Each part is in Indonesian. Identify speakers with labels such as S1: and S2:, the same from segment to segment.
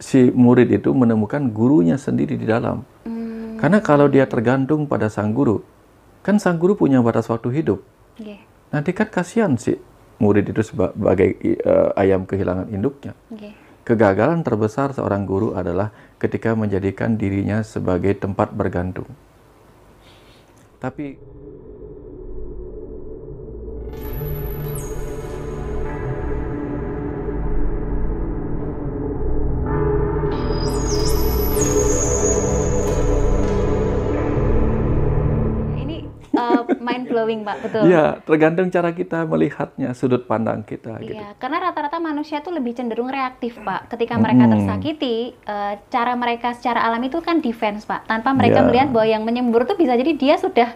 S1: si murid itu menemukan gurunya sendiri di dalam. Hmm. Karena kalau dia tergantung pada sang guru, kan sang guru punya batas waktu hidup. Yeah. Nanti kan kasihan si murid itu sebagai uh, ayam kehilangan induknya. Yeah. Kegagalan terbesar seorang guru adalah ketika menjadikan dirinya sebagai tempat bergantung. Tapi
S2: flowing pak betul Iya,
S1: tergantung cara kita melihatnya sudut pandang kita iya gitu.
S2: karena rata-rata manusia itu lebih cenderung reaktif pak ketika mereka hmm. tersakiti uh, cara mereka secara alami itu kan defense pak tanpa mereka ya. melihat bahwa yang menyembur itu bisa jadi dia sudah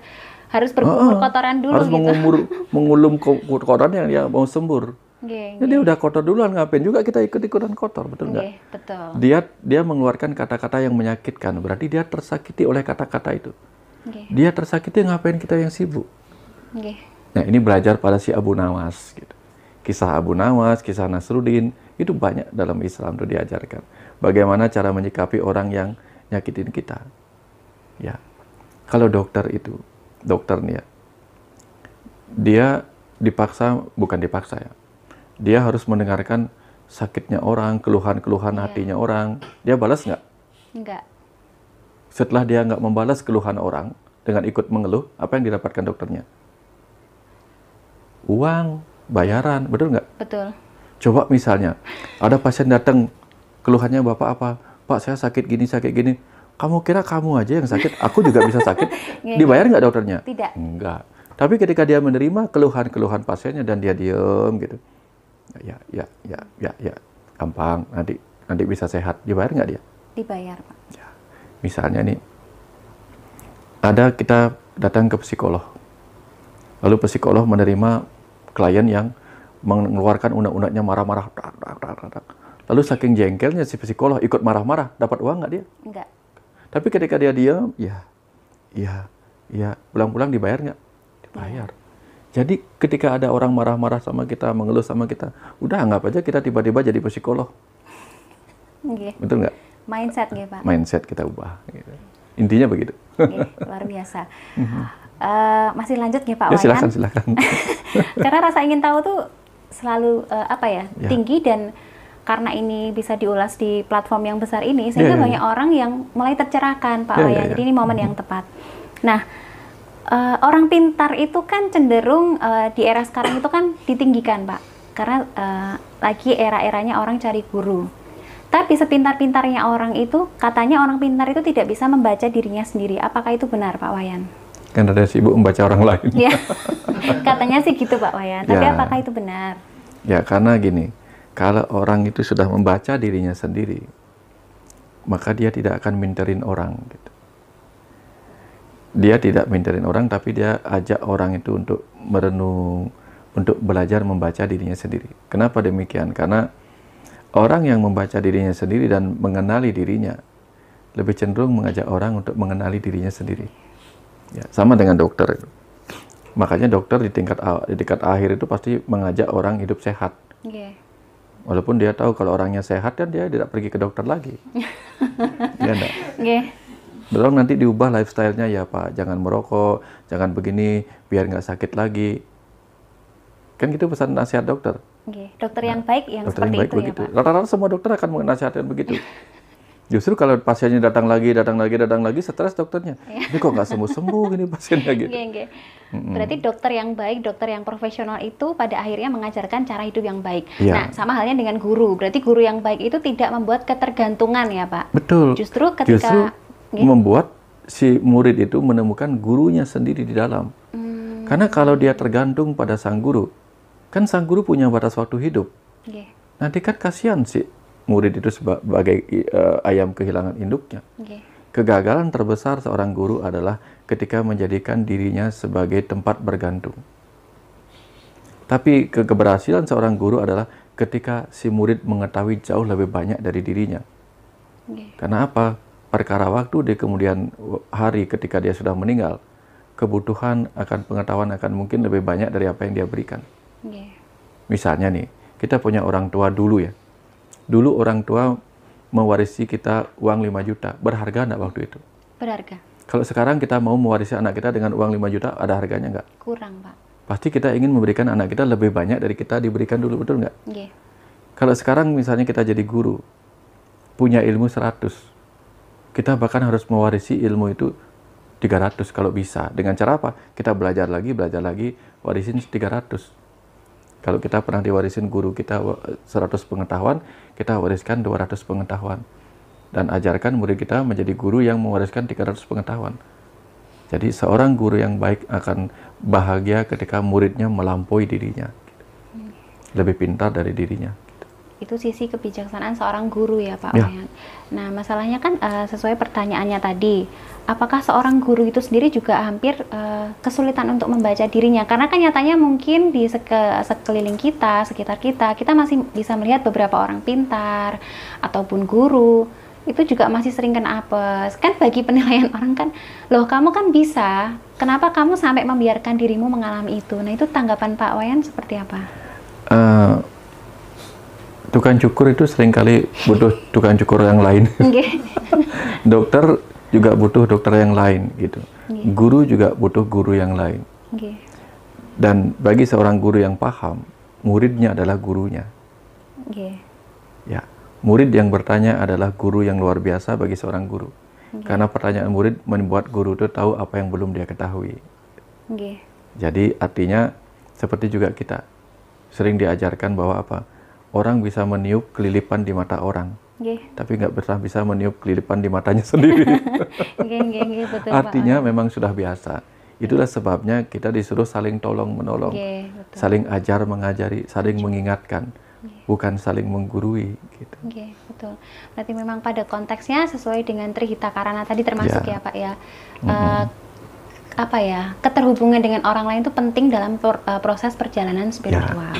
S2: harus berkumur ah, kotoran dulu harus gitu.
S1: mengulum kotoran yang ya mau sembur Okay, Jadi okay. udah kotor duluan ngapain juga kita ikut ikutan kotor betul nggak? Betul. Dia dia mengeluarkan kata-kata yang menyakitkan berarti dia tersakiti oleh kata-kata itu. Okay. Dia tersakiti ngapain kita yang sibuk? Okay. Nah ini belajar pada si Abu Nawas. Gitu. Kisah Abu Nawas, kisah Nasruddin itu banyak dalam Islam itu diajarkan. Bagaimana cara menyikapi orang yang nyakitin kita. Ya, kalau dokter itu dokter nih ya, dia dipaksa bukan dipaksa ya, dia harus mendengarkan sakitnya orang, keluhan-keluhan yeah. hatinya orang. Dia balas nggak? Nggak. Setelah dia nggak membalas keluhan orang dengan ikut mengeluh, apa yang didapatkan dokternya? uang, bayaran, betul nggak? Betul. Coba misalnya, ada pasien datang, keluhannya bapak apa? Pak saya sakit gini, sakit gini. Kamu kira kamu aja yang sakit, aku juga bisa sakit.
S3: Dibayar nggak dokternya? Tidak.
S1: Nggak. Tapi ketika dia menerima keluhan-keluhan pasiennya dan dia diem gitu, ya, ya, ya, ya, ya, gampang. Nanti, nanti bisa sehat. Dibayar nggak dia?
S2: Dibayar, Pak. Ya.
S1: Misalnya nih, ada kita datang ke psikolog. Lalu psikolog menerima klien yang mengeluarkan unak-unaknya marah-marah. Lalu saking jengkelnya si psikolog ikut marah-marah, dapat uang nggak dia? Enggak. Tapi ketika dia diam, ya, ya, ya, pulang-pulang dibayar nggak? Dibayar. Iya. Jadi ketika ada orang marah-marah sama kita, mengeluh sama kita, udah anggap aja kita tiba-tiba jadi psikolog.
S2: Okay. Betul nggak? Mindset gitu Pak.
S1: Mindset kita ubah. Gitu. Intinya begitu. Okay,
S2: luar biasa. uh, masih lanjut nggih Pak ya, Wayan? Silakan, silakan. Karena rasa ingin tahu tuh selalu uh, apa ya, ya tinggi dan karena ini bisa diulas di platform yang besar ini ya, sehingga yeah, ya. banyak orang yang mulai tercerahkan Pak yeah, oh, Oya. Yeah, ya. Jadi ini momen mm yang tepat. Nah, uh, orang pintar itu kan cenderung uh, di era sekarang itu kan ditinggikan Pak. Karena uh, lagi era-eranya orang cari guru. Tapi sepintar-pintarnya orang itu, katanya orang pintar itu tidak bisa membaca dirinya sendiri. Apakah itu benar, Pak Wayan?
S1: Kan ada sibuk membaca orang lain.
S2: Ya. Katanya sih gitu Pak Wayan. Tapi ya. apakah itu benar?
S1: Ya karena gini, kalau orang itu sudah membaca dirinya sendiri, maka dia tidak akan minterin orang. Gitu. Dia tidak minterin orang, tapi dia ajak orang itu untuk merenung, untuk belajar membaca dirinya sendiri. Kenapa demikian? Karena orang yang membaca dirinya sendiri dan mengenali dirinya, lebih cenderung mengajak orang untuk mengenali dirinya sendiri. Ya, sama dengan dokter. Makanya dokter di tingkat di tingkat akhir itu pasti mengajak orang hidup sehat. Yeah. Walaupun dia tahu kalau orangnya sehat kan dia tidak pergi ke dokter lagi. Iya enggak? Yeah. Belum nanti diubah lifestyle-nya ya Pak, jangan merokok, jangan begini, biar nggak sakit lagi. Kan gitu pesan nasihat dokter.
S2: Okay. Iya, dokter nah, yang baik yang dokter seperti yang baik itu ya, begitu. ya
S1: Pak. Rata-rata semua dokter akan menasihati begitu. Justru kalau pasiennya datang lagi, datang lagi, datang lagi, stres dokternya. Iya. Ini kok nggak sembuh-sembuh gini pasiennya gitu. Gak, iya, gak. Iya. Berarti
S2: dokter yang baik, dokter yang profesional itu pada akhirnya mengajarkan cara hidup yang baik. Ya. Nah, sama halnya dengan guru. Berarti guru yang baik itu tidak membuat ketergantungan ya, Pak?
S1: Betul. Justru ketika... Justru membuat si murid itu menemukan gurunya sendiri di dalam. Hmm. Karena kalau dia tergantung pada sang guru, kan sang guru punya batas waktu hidup. Yeah. Nanti kan kasihan sih murid itu sebagai uh, ayam kehilangan induknya. Okay. Kegagalan terbesar seorang guru adalah ketika menjadikan dirinya sebagai tempat bergantung. Tapi ke keberhasilan seorang guru adalah ketika si murid mengetahui jauh lebih banyak dari dirinya. Okay. Karena apa? Perkara waktu di kemudian hari ketika dia sudah meninggal, kebutuhan akan pengetahuan akan mungkin lebih banyak dari apa yang dia berikan. Okay. Misalnya nih, kita punya orang tua dulu ya dulu orang tua mewarisi kita uang 5 juta. Berharga enggak waktu itu? Berharga. Kalau sekarang kita mau mewarisi anak kita dengan uang 5 juta, ada harganya enggak? Kurang, Pak. Pasti kita ingin memberikan anak kita lebih banyak dari kita diberikan dulu, betul enggak? Iya. Yeah. Kalau sekarang misalnya kita jadi guru, punya ilmu 100, kita bahkan harus mewarisi ilmu itu 300 kalau bisa. Dengan cara apa? Kita belajar lagi, belajar lagi, warisin 300 kalau kita pernah diwarisin guru kita 100 pengetahuan, kita wariskan 200 pengetahuan. Dan ajarkan murid kita menjadi guru yang mewariskan 300 pengetahuan. Jadi seorang guru yang baik akan bahagia ketika muridnya melampaui dirinya. Lebih pintar dari dirinya
S2: itu sisi kebijaksanaan seorang guru ya Pak ya. Oyan. Nah masalahnya kan uh, sesuai pertanyaannya tadi, apakah seorang guru itu sendiri juga hampir uh, kesulitan untuk membaca dirinya? Karena kan nyatanya mungkin di seke, sekeliling kita, sekitar kita, kita masih bisa melihat beberapa orang pintar ataupun guru itu juga masih sering kena apes kan bagi penilaian orang kan loh kamu kan bisa kenapa kamu sampai membiarkan dirimu mengalami itu nah itu tanggapan Pak Wayan seperti apa?
S1: Uh, tukang cukur itu seringkali butuh tukang cukur yang lain. dokter juga butuh dokter yang lain gitu. Guru juga butuh guru yang lain. Dan bagi seorang guru yang paham, muridnya adalah gurunya. Ya, murid yang bertanya adalah guru yang luar biasa bagi seorang guru. Karena pertanyaan murid membuat guru itu tahu apa yang belum dia ketahui. Jadi artinya seperti juga kita sering diajarkan bahwa apa? orang bisa meniup kelilipan di mata orang. Gih. Tapi nggak pernah bisa meniup kelilipan di matanya sendiri.
S2: gih, gih, gih, betul, Artinya
S1: Pak. memang sudah biasa. Itulah sebabnya kita disuruh saling tolong menolong, gih, betul. saling ajar mengajari, saling mengingatkan, gih. bukan saling menggurui. Gitu.
S3: Gih, betul.
S2: Berarti memang pada konteksnya sesuai dengan Trihita Karana tadi termasuk ya, ya Pak ya. Mm -hmm. uh, apa ya keterhubungan dengan orang lain itu penting dalam eh, proses perjalanan spiritual.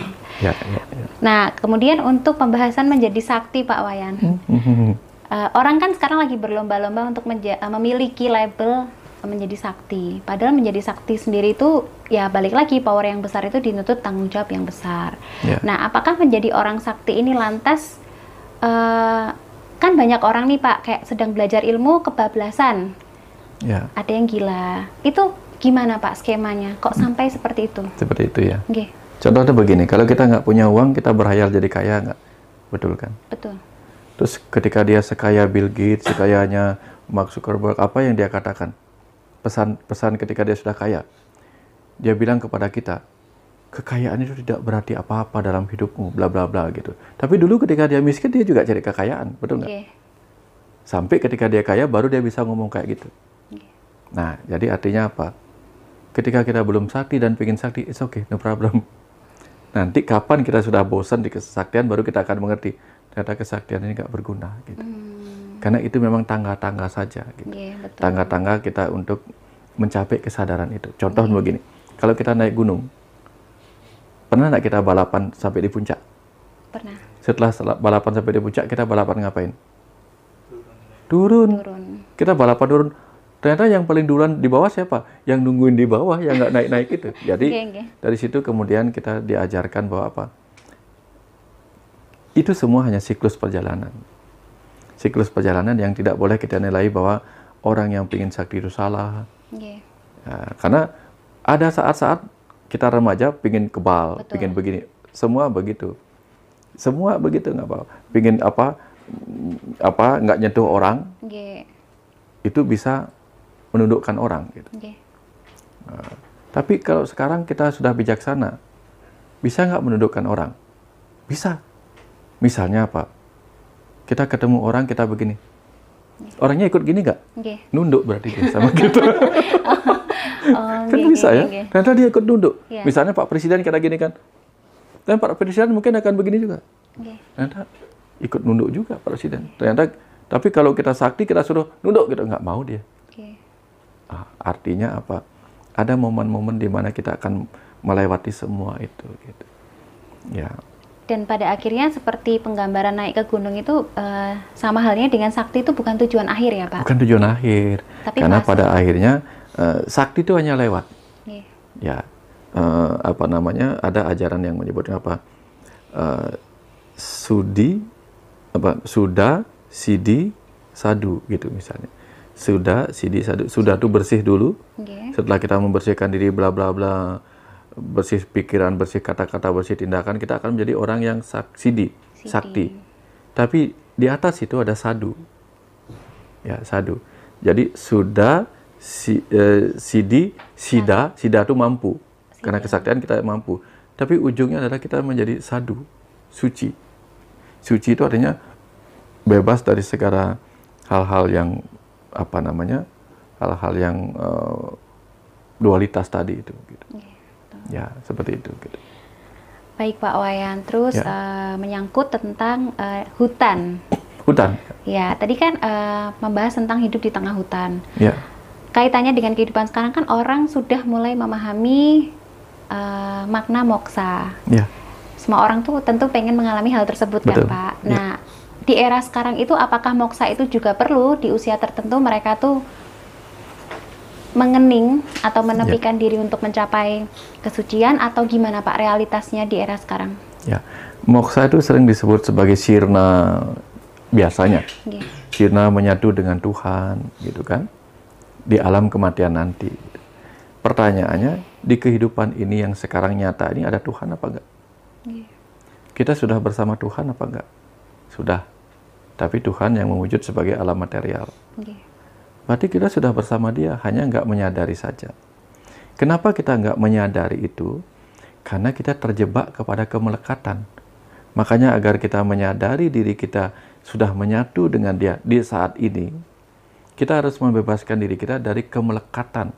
S3: Ya. Ya, ya, ya.
S2: Nah kemudian untuk pembahasan menjadi sakti Pak Wayan,
S3: uh,
S2: orang kan sekarang lagi berlomba-lomba untuk eh, memiliki label menjadi sakti. Padahal menjadi sakti sendiri itu ya balik lagi power yang besar itu dinutut tanggung jawab yang besar. Ya. Nah, apakah menjadi orang sakti ini lantas uh, kan banyak orang nih Pak kayak sedang belajar ilmu kebablasan ya. ada yang gila. Itu gimana Pak skemanya? Kok hmm. sampai seperti itu?
S1: Seperti itu ya. Okay. Contohnya begini, kalau kita nggak punya uang, kita berhayal jadi kaya nggak? Betul kan? Betul. Terus ketika dia sekaya Bill Gates, sekayanya Mark Zuckerberg, apa yang dia katakan? Pesan-pesan ketika dia sudah kaya. Dia bilang kepada kita, kekayaan itu tidak berarti apa-apa dalam hidupmu, bla bla bla gitu. Tapi dulu ketika dia miskin, dia juga cari kekayaan, betul nggak? Okay. Sampai ketika dia kaya, baru dia bisa ngomong kayak gitu. Nah, jadi artinya apa? Ketika kita belum sakti dan pengen sakti, it's okay, no problem. Nanti kapan kita sudah bosan di kesaktian, baru kita akan mengerti ternyata kesaktian ini nggak berguna. Gitu. Hmm. Karena itu memang tangga-tangga saja. Gitu. Yeah, iya, Tangga-tangga kita untuk mencapai kesadaran itu. Contoh yeah. begini, kalau kita naik gunung, pernah nggak kita balapan sampai di puncak? Pernah. Setelah balapan sampai di puncak, kita balapan ngapain? Turun. turun. Kita balapan turun Ternyata yang paling duluan di bawah siapa? Yang nungguin di bawah, yang nggak naik-naik itu. Jadi okay, okay. dari situ kemudian kita diajarkan bahwa apa? Itu semua hanya siklus perjalanan. Siklus perjalanan yang tidak boleh kita nilai bahwa orang yang ingin sakti itu salah. Yeah. Ya, karena ada saat-saat kita remaja pingin kebal, Betul. pingin begini. Semua begitu. Semua begitu nggak apa-apa. Pingin apa apa nggak nyentuh orang. Yeah. Itu bisa menundukkan orang gitu. Okay. Nah, tapi kalau sekarang kita sudah bijaksana, bisa nggak menundukkan orang? Bisa. Misalnya apa? Kita ketemu orang kita begini. Orangnya ikut gini nggak? Okay. Nunduk berarti dia sama
S3: kita. Gitu. oh, kan okay, bisa okay, ya. Okay.
S1: Ternyata dia ikut nunduk. Yeah. Misalnya Pak Presiden kita gini kan. Dan Pak Presiden mungkin akan begini juga. Okay. Ternyata ikut nunduk juga Pak Presiden. Ternyata tapi kalau kita sakti kita suruh nunduk gitu nggak mau dia. Ah, artinya apa? Ada momen-momen di mana kita akan melewati semua itu gitu. Ya.
S2: Dan pada akhirnya seperti penggambaran naik ke gunung itu eh, sama halnya dengan sakti itu bukan tujuan akhir ya, Pak? Bukan
S1: tujuan akhir. Tapi Karena pada akhirnya eh, sakti itu hanya lewat. Yeah. Ya. Eh, apa namanya? Ada ajaran yang menyebutnya apa? Eh, sudi apa sudah sidi sadu gitu misalnya sudah sidi sadu, sudah itu bersih dulu. Okay. Setelah kita membersihkan diri bla bla bla bersih pikiran, bersih kata-kata, bersih tindakan, kita akan menjadi orang yang sak, sidi, sidi, sakti. Tapi di atas itu ada sadu. Ya, sadu. Jadi sudah si, eh, sidi, sida, sida itu mampu. Sidi. Karena kesaktian kita mampu. Tapi ujungnya adalah kita menjadi sadu, suci. Suci itu artinya bebas dari segala hal-hal yang apa namanya hal-hal yang uh, dualitas tadi itu. Gitu. Ya, ya seperti itu. Gitu.
S2: Baik Pak Wayan, terus ya. uh, menyangkut tentang uh, hutan. Hutan. Ya, tadi kan uh, membahas tentang hidup di tengah hutan. Ya. Kaitannya dengan kehidupan sekarang kan orang sudah mulai memahami uh, makna moksa. Ya. Semua orang tuh tentu pengen mengalami hal tersebut kan, Betul. kan Pak. Ya. Nah, ya di era sekarang itu apakah moksa itu juga perlu di usia tertentu mereka tuh mengening atau ya. menepikan ya. diri untuk mencapai kesucian atau gimana Pak realitasnya di era sekarang?
S1: Ya, moksa itu sering disebut sebagai sirna biasanya. Ya. Sirna menyatu dengan Tuhan, gitu kan? Di alam kematian nanti. Pertanyaannya, di kehidupan ini yang sekarang nyata ini ada Tuhan apa enggak? Ya. Kita sudah bersama Tuhan apa enggak? Sudah tapi Tuhan yang mewujud sebagai alam material. Okay. Berarti kita sudah bersama Dia, hanya nggak menyadari saja. Kenapa kita nggak menyadari itu? Karena kita terjebak kepada kemelekatan. Makanya agar kita menyadari diri kita sudah menyatu dengan Dia di saat ini, kita harus membebaskan diri kita dari kemelekatan.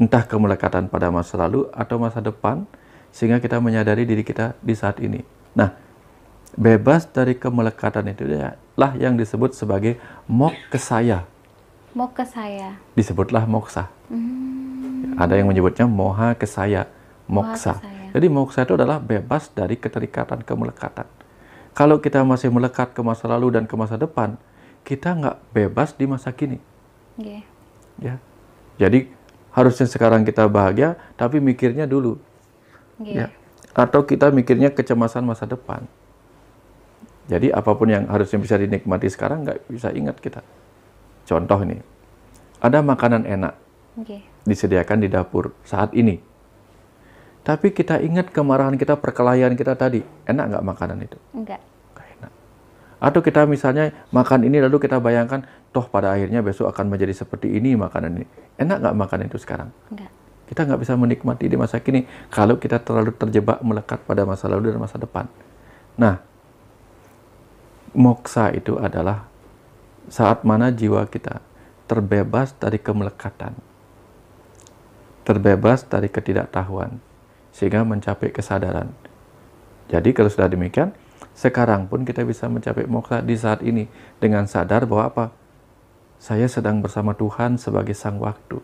S1: Entah kemelekatan pada masa lalu atau masa depan, sehingga kita menyadari diri kita di saat ini. Nah, bebas dari kemelekatan itu lah yang disebut sebagai mok kesaya
S2: mok kesaya
S1: Disebutlah moksa.
S2: Hmm.
S1: Ada yang menyebutnya moha kesaya, moksa. Moha kesaya. Jadi moksa itu adalah bebas dari keterikatan kemelekatan. Kalau kita masih melekat ke masa lalu dan ke masa depan, kita nggak bebas di masa kini.
S3: okay. Ya.
S1: Jadi harusnya sekarang kita bahagia, tapi mikirnya dulu. okay. Ya. Atau kita mikirnya kecemasan masa depan. Jadi apapun yang harusnya bisa dinikmati sekarang nggak bisa ingat kita. Contoh ini, ada makanan enak okay. disediakan di dapur saat ini. Tapi kita ingat kemarahan kita, perkelahian kita tadi. Enak nggak makanan itu?
S3: Enggak. Enggak enak.
S1: Atau kita misalnya makan ini lalu kita bayangkan, toh pada akhirnya besok akan menjadi seperti ini makanan ini. Enak nggak makanan itu sekarang? Enggak. Kita nggak bisa menikmati di masa kini kalau kita terlalu terjebak melekat pada masa lalu dan masa depan. Nah, moksa itu adalah saat mana jiwa kita terbebas dari kemelekatan, terbebas dari ketidaktahuan, sehingga mencapai kesadaran. Jadi kalau sudah demikian, sekarang pun kita bisa mencapai moksa di saat ini dengan sadar bahwa apa? Saya sedang bersama Tuhan sebagai sang waktu.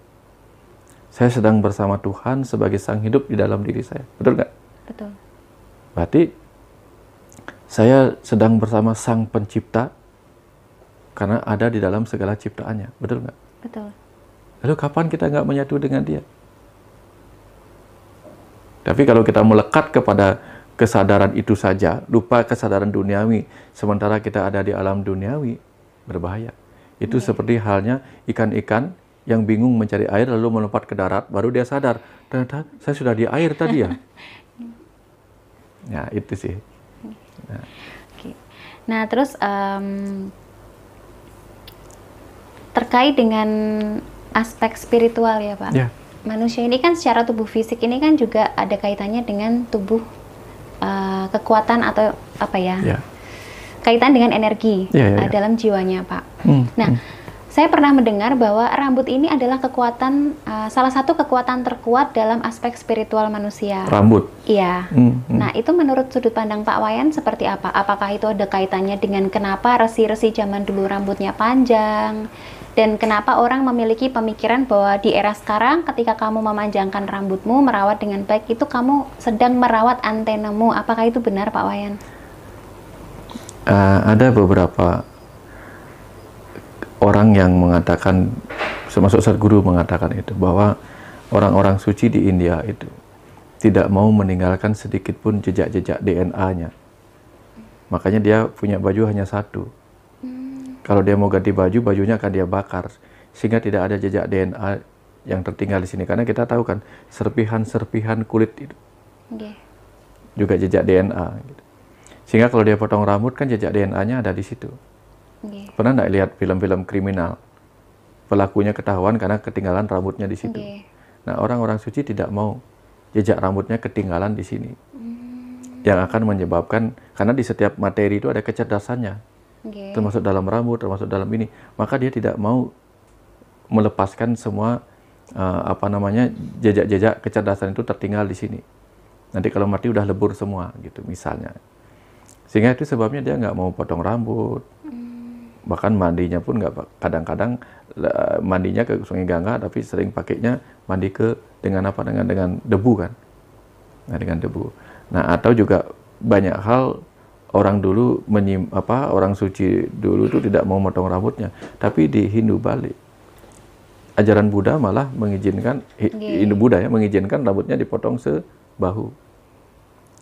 S1: Saya sedang bersama Tuhan sebagai sang hidup di dalam diri saya. Betul nggak? Betul. Berarti saya sedang bersama Sang Pencipta karena ada di dalam segala ciptaannya. Betul nggak? Betul. Lalu kapan kita nggak menyatu dengan Dia? Tapi kalau kita melekat kepada kesadaran itu saja, lupa kesadaran duniawi, sementara kita ada di alam duniawi, berbahaya. Itu yeah. seperti halnya ikan-ikan yang bingung mencari air lalu melompat ke darat, baru dia sadar, ternyata saya sudah di air tadi ya. ya, itu sih. Nah,
S2: nah terus um, terkait dengan aspek spiritual ya Pak. Yeah. Manusia ini kan secara tubuh fisik ini kan juga ada kaitannya dengan tubuh uh, kekuatan atau apa ya? Yeah. Kaitan dengan energi yeah, yeah, yeah. dalam jiwanya Pak.
S3: Mm, nah. Mm
S2: saya pernah mendengar bahwa rambut ini adalah kekuatan uh, salah satu kekuatan terkuat dalam aspek spiritual manusia. Rambut. Iya.
S3: Hmm, hmm. Nah,
S2: itu menurut sudut pandang Pak Wayan seperti apa? Apakah itu ada kaitannya dengan kenapa resi-resi zaman dulu rambutnya panjang? dan kenapa orang memiliki pemikiran bahwa di era sekarang ketika kamu memanjangkan rambutmu merawat dengan baik itu kamu sedang merawat antenamu apakah itu benar Pak Wayan?
S1: Uh, ada beberapa orang yang mengatakan, termasuk guru mengatakan itu, bahwa orang-orang suci di India itu tidak mau meninggalkan sedikit pun jejak-jejak DNA-nya. Makanya dia punya baju hanya satu. Hmm. Kalau dia mau ganti baju, bajunya akan dia bakar sehingga tidak ada jejak DNA yang tertinggal di sini karena kita tahu kan serpihan-serpihan kulit itu. Iya. Juga jejak DNA Sehingga kalau dia potong rambut kan jejak DNA-nya ada di situ. Yeah. Pernah nggak lihat film-film kriminal? Pelakunya ketahuan karena ketinggalan rambutnya di situ. Yeah. Nah, orang-orang suci tidak mau jejak rambutnya ketinggalan di sini. Mm. Yang akan menyebabkan, karena di setiap materi itu ada kecerdasannya. Yeah. Termasuk dalam rambut, termasuk dalam ini. Maka dia tidak mau melepaskan semua uh, apa namanya jejak-jejak kecerdasan itu tertinggal di sini. Nanti kalau mati udah lebur semua gitu misalnya. Sehingga itu sebabnya dia nggak mau potong rambut, hmm bahkan mandinya pun nggak kadang-kadang mandinya ke Sungai Gangga tapi sering pakainya mandi ke dengan apa dengan dengan debu kan nah, dengan debu nah atau juga banyak hal orang dulu menyim apa orang suci dulu itu tidak mau motong rambutnya tapi di Hindu Bali ajaran Buddha malah mengizinkan yeah. Hindu Buddha ya mengizinkan rambutnya dipotong sebahu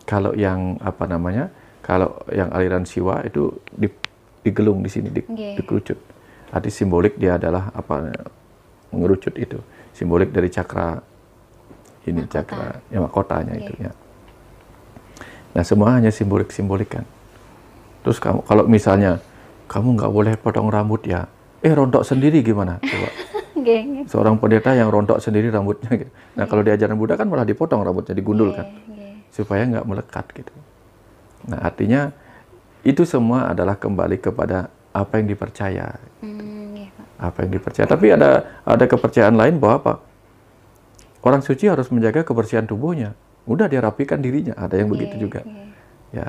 S1: kalau yang apa namanya kalau yang aliran siwa itu di digelung di sini, di, okay. dikerucut. Arti simbolik dia adalah apa mengerucut itu. Simbolik dari cakra ini cakra ya mahkotanya okay. itu ya. Nah, semua hanya simbolik simbolik kan. Terus kamu kalau misalnya kamu nggak boleh potong rambut ya. Eh rontok sendiri gimana? Coba. Seorang pendeta yang rontok sendiri rambutnya gitu. Nah, kalau di ajaran Buddha kan malah dipotong rambutnya, digundul kan. Supaya nggak melekat gitu. Nah, artinya itu semua adalah kembali kepada apa yang dipercaya.
S3: Hmm, iya,
S1: apa yang dipercaya. Tapi ada ada kepercayaan lain bahwa apa? Orang suci harus menjaga kebersihan tubuhnya. Udah dia rapikan dirinya. Ada yang iya, begitu juga. Iya. Ya.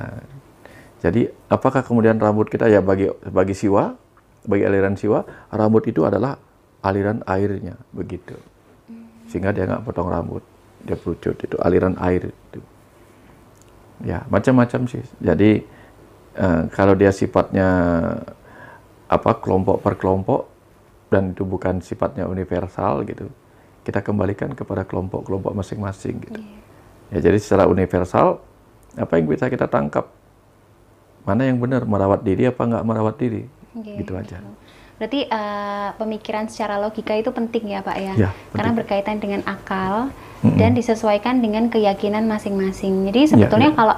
S1: Jadi apakah kemudian rambut kita ya bagi bagi siwa, bagi aliran siwa, rambut itu adalah aliran airnya begitu. Hmm. Sehingga dia nggak potong rambut, dia pucut itu aliran air itu. Ya macam-macam sih. Jadi Eh, kalau dia sifatnya apa kelompok per kelompok dan itu bukan sifatnya universal gitu, kita kembalikan kepada kelompok-kelompok masing-masing gitu. Yeah. Ya jadi secara universal apa yang bisa kita tangkap mana yang benar merawat diri apa nggak merawat diri
S3: yeah,
S2: gitu aja. Berarti uh, pemikiran secara logika itu penting ya Pak ya, ya karena berkaitan dengan akal mm -hmm. dan disesuaikan dengan keyakinan masing-masing. Jadi iya, sebetulnya ya, ya. kalau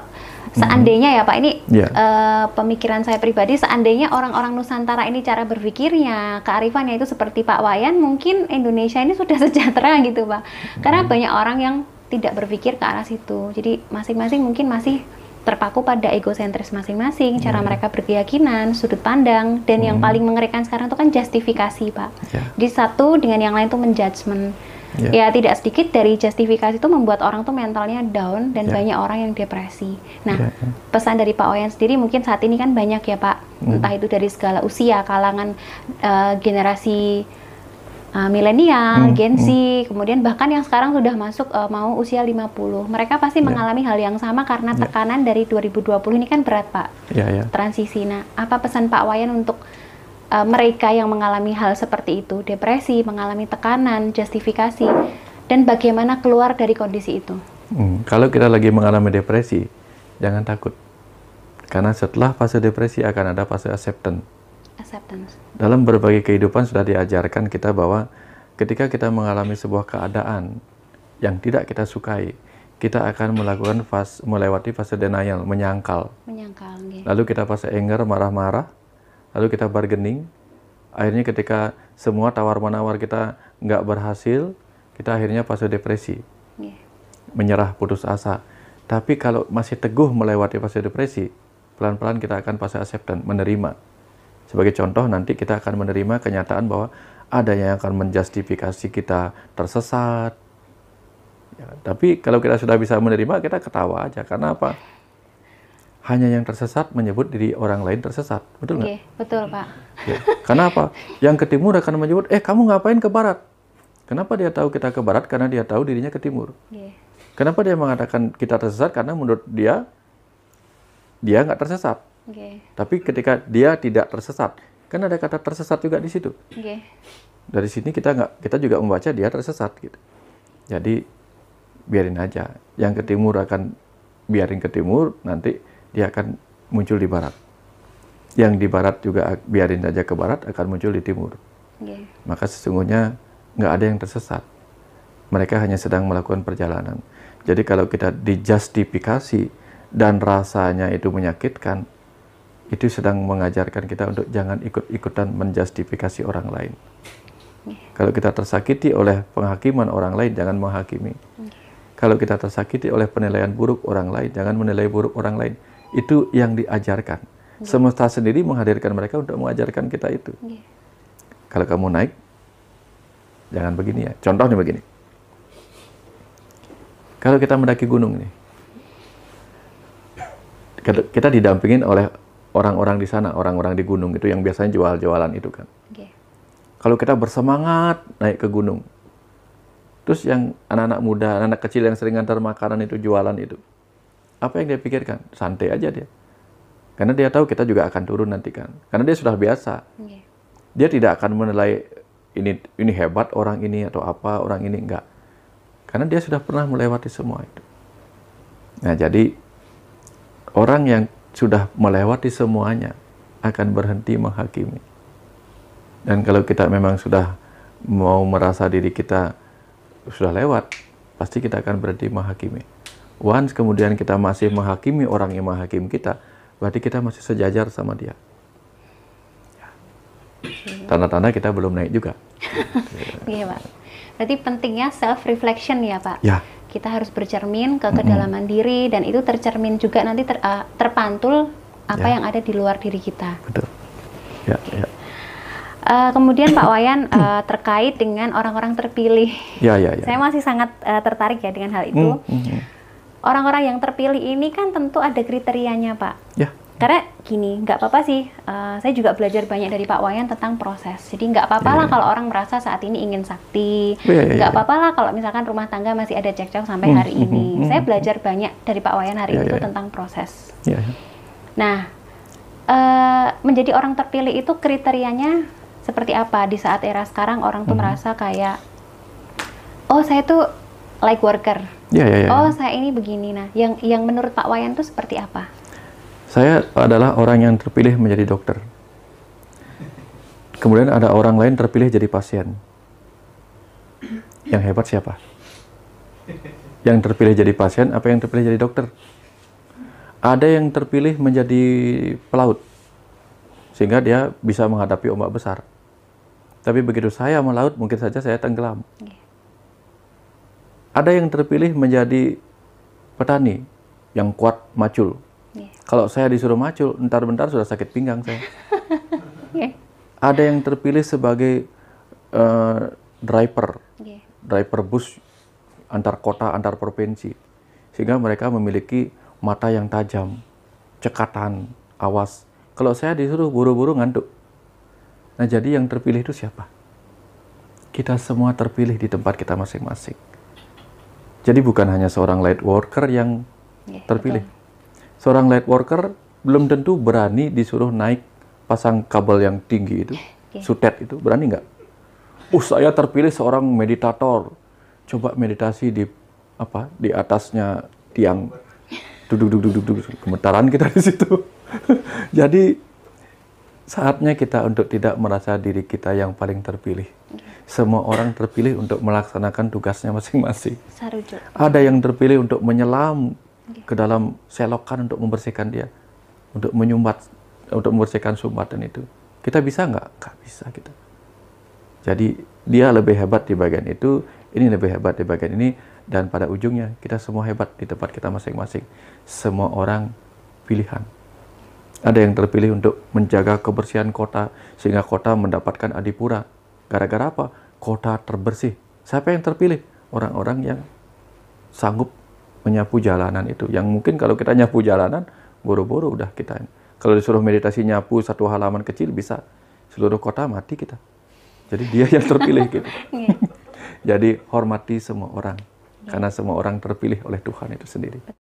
S2: Mm-hmm. Seandainya ya Pak, ini yeah. Iya. uh, pemikiran saya pribadi, seandainya orang-orang Nusantara ini cara berpikirnya, kearifannya itu seperti Pak Wayan, mungkin Indonesia ini sudah sejahtera gitu Pak. Karena mm-hmm. banyak orang yang tidak berpikir ke arah situ. Jadi masing-masing mungkin masih terpaku pada egosentris masing-masing, cara mm-hmm. mereka berkeyakinan, sudut pandang, dan hmm. yang paling mengerikan sekarang itu kan justifikasi, Pak. Yeah. Di satu dengan yang lain itu menjudgment yeah. ya tidak sedikit dari justifikasi itu membuat orang tuh mentalnya down dan yeah. banyak orang yang depresi. Nah, yeah, ya. pesan dari Pak Wayan sendiri mungkin saat ini kan banyak ya Pak, mm. entah itu dari segala usia, kalangan uh, generasi uh, milenial, mm. Gen Z, mm. kemudian bahkan yang sekarang sudah masuk uh, mau usia 50. Mereka pasti yeah. mengalami hal yang sama karena ya. tekanan yeah. dari 2020 ini kan berat, Pak. Yeah, yeah. Transisi. Nah, apa pesan Pak Wayan untuk uh, mereka yang mengalami hal seperti itu, depresi, mengalami tekanan, justifikasi, dan bagaimana keluar dari kondisi itu.
S1: Hmm, kalau kita lagi mengalami depresi, jangan takut. Karena setelah fase depresi akan ada fase acceptance. Acceptance. Dalam berbagai kehidupan sudah diajarkan kita bahwa ketika kita mengalami sebuah keadaan yang tidak kita sukai, kita akan melakukan fase melewati fase denial, menyangkal.
S3: Menyangkal. Okay. Lalu
S1: kita fase anger, marah-marah, lalu kita bargaining akhirnya ketika semua tawar menawar kita nggak berhasil kita akhirnya fase depresi iya. menyerah putus asa tapi kalau masih teguh melewati fase depresi pelan-pelan kita akan fase acceptance menerima sebagai contoh nanti kita akan menerima kenyataan bahwa ada yang akan menjustifikasi kita tersesat ya, tapi kalau kita sudah bisa menerima kita ketawa aja karena apa hanya yang tersesat menyebut diri orang lain tersesat. Betul nggak? Okay,
S2: iya, betul, Pak.
S1: Ya. Karena apa? Yang ke timur akan menyebut, eh kamu ngapain ke barat? Kenapa dia tahu kita ke barat? Karena dia tahu dirinya ke timur. Yeah. Kenapa dia mengatakan kita tersesat? Karena menurut dia, dia nggak tersesat. Okay. Iya. Tapi ketika dia tidak tersesat, kan ada kata tersesat juga di situ. Okay. Iya. Dari sini kita nggak, kita juga membaca dia tersesat gitu. Jadi biarin aja. Yang ke timur akan biarin ke timur, nanti dia akan muncul di barat. Yang di barat juga biarin saja ke barat akan muncul di timur. Yeah. Maka sesungguhnya nggak ada yang tersesat. Mereka hanya sedang melakukan perjalanan. Jadi kalau kita dijustifikasi dan rasanya itu menyakitkan, itu sedang mengajarkan kita untuk jangan ikut-ikutan menjustifikasi orang lain. Iya. Kalau kita tersakiti oleh penghakiman orang lain, jangan menghakimi. Iya. Kalau kita tersakiti oleh penilaian buruk orang lain, jangan menilai buruk orang lain itu yang diajarkan. Yeah. Semesta sendiri menghadirkan mereka untuk mengajarkan kita itu. Yeah. Kalau kamu naik, jangan begini ya. Contohnya begini. Kalau kita mendaki gunung nih, kita didampingin oleh orang-orang di sana, orang-orang di gunung itu yang biasanya jual-jualan itu kan. Yeah. Kalau kita bersemangat naik ke gunung, terus yang anak-anak muda, anak-anak kecil yang sering antar makanan itu jualan itu, apa yang dia pikirkan? Santai aja dia. Karena dia tahu kita juga akan turun nanti kan. Karena dia sudah biasa. Iya. Dia tidak akan menilai ini ini hebat orang ini atau apa orang ini enggak. Karena dia sudah pernah melewati semua itu. Nah, jadi orang yang sudah melewati semuanya akan berhenti menghakimi. Dan kalau kita memang sudah mau merasa diri kita sudah lewat, pasti kita akan berhenti menghakimi once kemudian kita masih menghakimi orang yang menghakim kita, berarti kita masih sejajar sama dia. Tanda-tanda kita belum naik juga.
S2: Iya, Pak. Berarti pentingnya self reflection ya, Pak. Ya. Kita harus bercermin ke kedalaman mm -hmm. diri dan itu tercermin juga nanti ter, uh, terpantul apa ya. yang ada di luar diri kita. Betul. Ya, ya. Uh, kemudian Pak Wayan uh, terkait dengan orang-orang terpilih. Ya, ya, ya. Saya masih sangat uh, tertarik ya dengan hal itu. Mm -hmm orang-orang yang terpilih ini kan tentu ada kriterianya pak ya karena gini nggak apa-apa sih uh, saya juga belajar banyak dari Pak Wayan tentang proses jadi nggak apa-apa yeah. lah iya. kalau orang merasa saat ini ingin sakti yeah, oh, iya, iya, nggak yeah, apa-apa lah kalau misalkan rumah tangga masih ada cekcok sampai hmm, hari mm, ini mm, saya hmm. belajar banyak dari Pak Wayan hari itu tentang proses nah uh, menjadi orang terpilih itu kriterianya seperti apa di saat era sekarang orang tuh merasa kayak oh saya tuh like worker
S3: Ya, ya, ya, ya. Oh,
S2: saya ini begini. Nah, yang yang menurut Pak Wayan itu seperti apa?
S1: Saya adalah orang yang terpilih menjadi dokter. Kemudian ada orang lain terpilih jadi pasien. Yang hebat siapa? Yang terpilih jadi pasien apa yang terpilih jadi dokter? Ada yang terpilih menjadi pelaut. Sehingga dia bisa menghadapi ombak besar. Tapi begitu saya melaut, mungkin saja saya tenggelam. Iya. Ada yang terpilih menjadi petani yang kuat macul. Yeah. Kalau saya disuruh macul, bentar-bentar sudah sakit pinggang saya. yeah. Ada yang terpilih sebagai uh, driver, yeah. driver bus antar kota, antar provinsi. Sehingga mereka memiliki mata yang tajam, cekatan, awas. Kalau saya disuruh buru-buru ngantuk. Nah, jadi yang terpilih itu siapa? Kita semua terpilih di tempat kita masing-masing. Jadi bukan hanya seorang light worker yang yeah, iya, terpilih. Betul. Seorang light worker belum tentu berani disuruh naik pasang kabel yang tinggi itu, yeah. Iya. sutet itu, berani nggak? Uh, saya terpilih seorang meditator. Coba meditasi di apa? Di atasnya tiang duduk duduk duduk duduk gemetaran kita di situ. Jadi saatnya kita untuk tidak merasa diri kita yang paling terpilih. Semua orang terpilih untuk melaksanakan tugasnya masing-masing. Ada yang terpilih untuk menyelam ke dalam selokan untuk membersihkan dia, untuk menyumbat, untuk membersihkan sumbatan itu. Kita bisa nggak? Nggak bisa kita. Jadi dia lebih hebat di bagian itu, ini lebih hebat di bagian ini, dan pada ujungnya kita semua hebat di tempat kita masing-masing. Semua orang pilihan. Ada yang terpilih untuk menjaga kebersihan kota sehingga kota mendapatkan adipura. Gara-gara apa? Kota terbersih. Siapa yang terpilih? Orang-orang yang sanggup menyapu jalanan itu. Yang mungkin kalau kita nyapu jalanan, buru-buru udah kita. Kalau disuruh meditasi nyapu satu halaman kecil bisa. Seluruh kota mati kita. Jadi dia yang terpilih gitu. Iya. Jadi hormati semua orang. Karena semua orang terpilih oleh Tuhan itu sendiri.